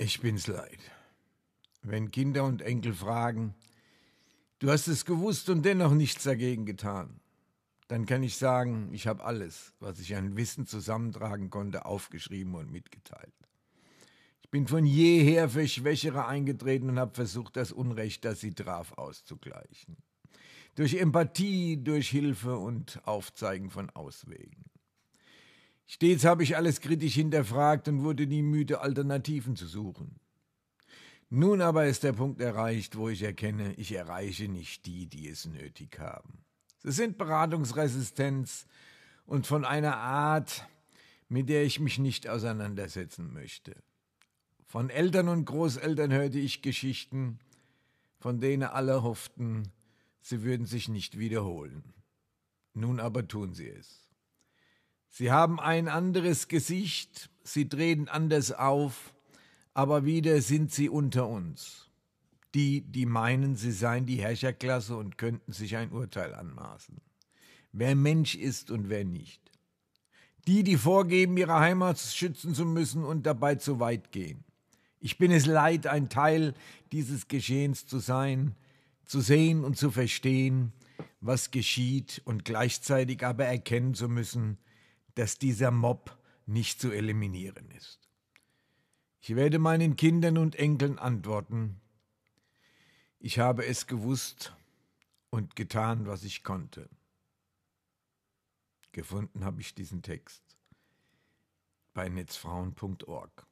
Ich bin's leid. Wenn Kinder und Enkel fragen, du hast es gewusst und dennoch nichts dagegen getan, dann kann ich sagen, ich habe alles, was ich an Wissen zusammentragen konnte, aufgeschrieben und mitgeteilt. Ich bin von jeher für Schwächere eingetreten und habe versucht, das Unrecht, das sie traf, auszugleichen. Durch Empathie, durch Hilfe und Aufzeigen von Auswegen. Stets habe ich alles kritisch hinterfragt und wurde nie müde, Alternativen zu suchen. Nun aber ist der Punkt erreicht, wo ich erkenne, ich erreiche nicht die, die es nötig haben. Sie sind Beratungsresistenz und von einer Art, mit der ich mich nicht auseinandersetzen möchte. Von Eltern und Großeltern hörte ich Geschichten, von denen alle hofften, sie würden sich nicht wiederholen. Nun aber tun sie es. Sie haben ein anderes Gesicht, sie treten anders auf, aber wieder sind sie unter uns. Die, die meinen, sie seien die Herrscherklasse und könnten sich ein Urteil anmaßen. Wer Mensch ist und wer nicht. Die, die vorgeben, ihre Heimat schützen zu müssen und dabei zu weit gehen. Ich bin es leid, ein Teil dieses Geschehens zu sein, zu sehen und zu verstehen, was geschieht und gleichzeitig aber erkennen zu müssen, dass dieser Mob nicht zu eliminieren ist. Ich werde meinen Kindern und Enkeln antworten, ich habe es gewusst und getan, was ich konnte. Gefunden habe ich diesen Text bei netzfrauen.org.